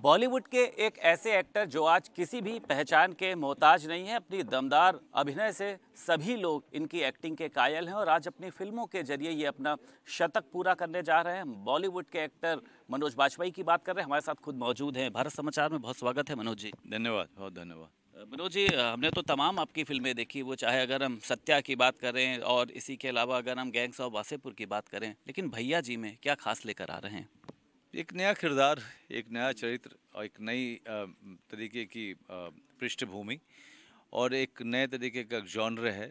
बॉलीवुड के एक ऐसे एक्टर जो आज किसी भी पहचान के मोहताज नहीं है अपनी दमदार अभिनय से सभी लोग इनकी एक्टिंग के कायल हैं और आज अपनी फिल्मों के जरिए ये अपना शतक पूरा करने जा रहे हैं बॉलीवुड के एक्टर मनोज वाजपेयी की बात कर रहे हैं हमारे साथ खुद मौजूद हैं भारत समाचार में बहुत स्वागत है मनोज जी धन्यवाद बहुत धन्यवाद मनोज जी हमने तो तमाम आपकी फिल्में देखी वो चाहे अगर हम सत्या की बात करें और इसी के अलावा अगर हम गैंग्स ऑफ वासेपुर की बात करें लेकिन भैया जी में क्या खास लेकर आ रहे हैं एक नया किरदार एक नया चरित्र और एक नई तरीके की पृष्ठभूमि और एक नए तरीके का जॉनर है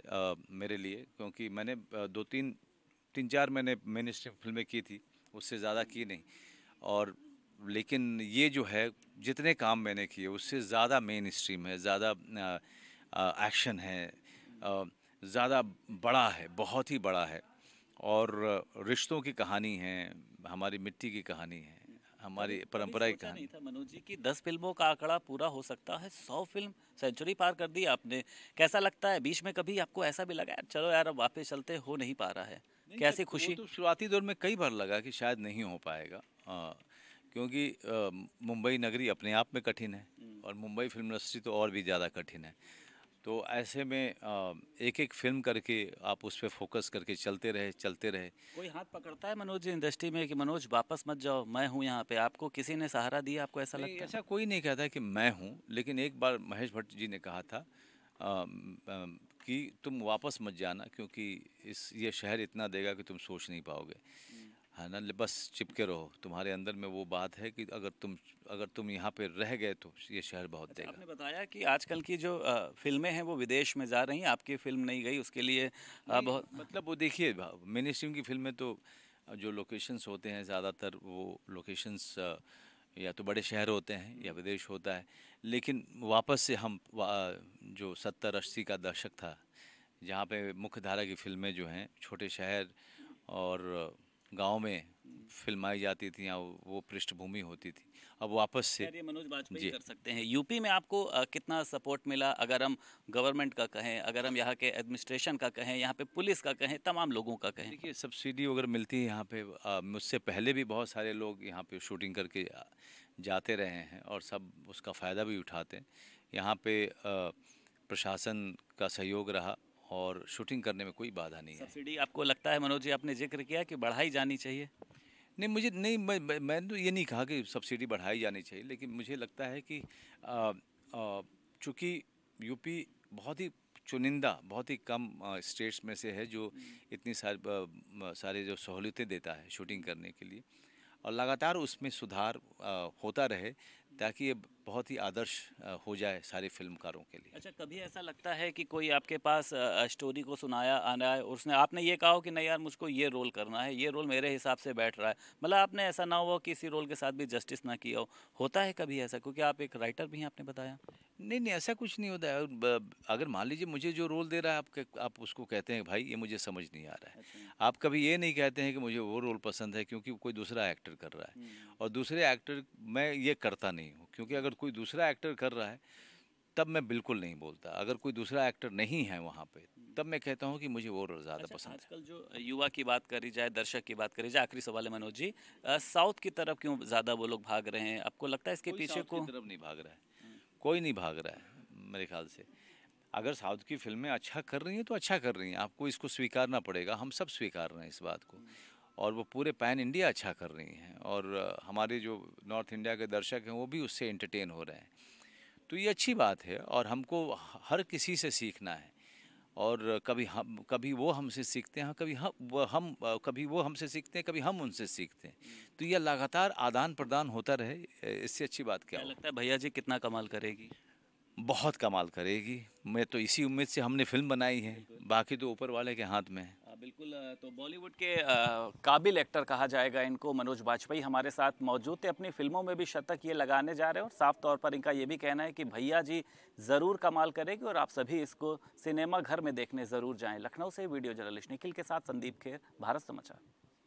मेरे लिए क्योंकि मैंने दो तीन तीन चार मैंने स्ट्रीम फिल्में की थी उससे ज़्यादा की नहीं और लेकिन ये जो है जितने काम मैंने किए उससे ज़्यादा मेन स्ट्रीम है ज़्यादा एक्शन है ज़्यादा बड़ा है बहुत ही बड़ा है और रिश्तों की कहानी है हमारी मिट्टी की कहानी है हमारी परंपरा की कहानी था मनोज जी की दस फिल्मों का आंकड़ा पूरा हो सकता है सौ फिल्म सेंचुरी पार कर दी आपने कैसा लगता है बीच में कभी आपको ऐसा भी लगा चलो यार अब वापस चलते हो नहीं पा रहा है कैसी तो खुशी तो शुरुआती दौर में कई बार लगा कि शायद नहीं हो पाएगा आ, क्योंकि मुंबई नगरी अपने आप में कठिन है हम्म। और मुंबई फिल्म इंडस्ट्री तो और भी ज़्यादा कठिन है तो ऐसे में एक एक फिल्म करके आप उस पर फोकस करके चलते रहे चलते रहे कोई हाथ पकड़ता है मनोज जी इंडस्ट्री में कि मनोज वापस मत जाओ मैं हूँ यहाँ पे आपको किसी ने सहारा दिया आपको ऐसा लगता है ऐसा कोई नहीं कहता कि मैं हूँ लेकिन एक बार महेश भट्ट जी ने कहा था आ, कि तुम वापस मत जाना क्योंकि इस ये शहर इतना देगा कि तुम सोच नहीं पाओगे है ना बस चिपके रहो तुम्हारे अंदर में वो बात है कि अगर तुम अगर तुम यहाँ पे रह गए तो ये शहर बहुत अच्छा, देगा आपने बताया कि आजकल की जो फिल्में हैं वो विदेश में जा रही हैं आपकी फिल्म नहीं गई उसके लिए बहुत मतलब वो देखिए मिनी स्ट्रीम की फिल्में तो जो लोकेशंस होते हैं ज़्यादातर वो लोकेशंस या तो बड़े शहर होते हैं या विदेश होता है लेकिन वापस से हम जो सत्तर अस्सी का दशक था जहाँ पे मुख्य धारा की फिल्में जो हैं छोटे शहर और गांव में फिल्माई जाती थी या वो पृष्ठभूमि होती थी अब वापस से मनोज वाजपेयी कर सकते हैं यूपी में आपको कितना सपोर्ट मिला अगर हम गवर्नमेंट का कहें अगर हम यहाँ के एडमिनिस्ट्रेशन का कहें यहाँ पे पुलिस का कहें तमाम लोगों का कहें देखिए सब्सिडी वगैरह मिलती है यहाँ पे मुझसे पहले भी बहुत सारे लोग यहाँ पे शूटिंग करके जाते रहे हैं और सब उसका फ़ायदा भी उठाते हैं यहाँ पे प्रशासन का सहयोग रहा और शूटिंग करने में कोई बाधा नहीं है सब्सिडी आपको लगता है मनोज जी आपने जिक्र किया कि बढ़ाई जानी चाहिए नहीं मुझे नहीं मैं मैंने तो ये नहीं कहा कि सब्सिडी बढ़ाई जानी चाहिए लेकिन मुझे लगता है कि चूँकि यूपी बहुत ही चुनिंदा बहुत ही कम स्टेट्स में से है जो हम्म। इतनी सारी सारे जो सहूलियतें देता है शूटिंग करने के लिए और लगातार उसमें सुधार होता रहे ताकि ये बहुत ही आदर्श हो जाए सारे फिल्मकारों के लिए अच्छा कभी ऐसा लगता है कि कोई आपके पास स्टोरी को सुनाया आना है और उसने आपने ये कहा हो कि नहीं यार मुझको ये रोल करना है ये रोल मेरे हिसाब से बैठ रहा है मतलब आपने ऐसा ना हुआ किसी रोल के साथ भी जस्टिस ना किया हो होता है कभी ऐसा क्योंकि आप एक राइटर भी हैं आपने बताया नहीं नहीं ऐसा कुछ नहीं होता है अगर मान लीजिए मुझे जो रोल दे रहा है आप आप उसको कहते हैं भाई ये मुझे समझ नहीं आ रहा है अच्छा। आप कभी ये नहीं कहते हैं कि मुझे वो रोल पसंद है क्योंकि कोई दूसरा एक्टर कर रहा है हम्म। और दूसरे एक्टर मैं ये करता नहीं हूँ क्योंकि अगर कोई दूसरा एक्टर कर रहा है तब मैं बिल्कुल नहीं बोलता अगर कोई दूसरा एक्टर नहीं है वहाँ पे तब मैं कहता हूँ कि मुझे वो रोल ज़्यादा अच्छा, पसंद आजकल जो युवा की बात करी जाए दर्शक की बात करी जाए आखिरी सवाल है मनोज जी साउथ की तरफ क्यों ज़्यादा वो लोग भाग रहे हैं आपको लगता है इसके पीछे को तरफ नहीं भाग रहा है कोई नहीं भाग रहा है मेरे ख्याल से अगर साउथ की फिल्में अच्छा कर रही हैं तो अच्छा कर रही हैं आपको इसको स्वीकारना पड़ेगा हम सब स्वीकार रहे हैं इस बात को और वो पूरे पैन इंडिया अच्छा कर रही हैं और हमारे जो नॉर्थ इंडिया के दर्शक हैं वो भी उससे इंटरटेन हो रहे हैं तो ये अच्छी बात है और हमको हर किसी से सीखना है और कभी हम कभी वो हमसे सीखते हैं कभी हम हम कभी वो हमसे सीखते हैं कभी हम उनसे सीखते हैं तो यह लगातार आदान प्रदान होता रहे इससे अच्छी बात क्या, क्या लगता है भैया जी कितना कमाल करेगी बहुत कमाल करेगी मैं तो इसी उम्मीद से हमने फिल्म बनाई है बाकी तो ऊपर वाले के हाथ में है बिल्कुल तो बॉलीवुड के काबिल एक्टर कहा जाएगा इनको मनोज वाजपेयी हमारे साथ मौजूद थे अपनी फिल्मों में भी शतक ये लगाने जा रहे हैं और साफ तौर पर इनका ये भी कहना है कि भैया जी ज़रूर कमाल करेगी और आप सभी इसको सिनेमा घर में देखने ज़रूर जाएं लखनऊ से वीडियो जर्नलिस्ट निखिल के साथ संदीप खेर भारत समाचार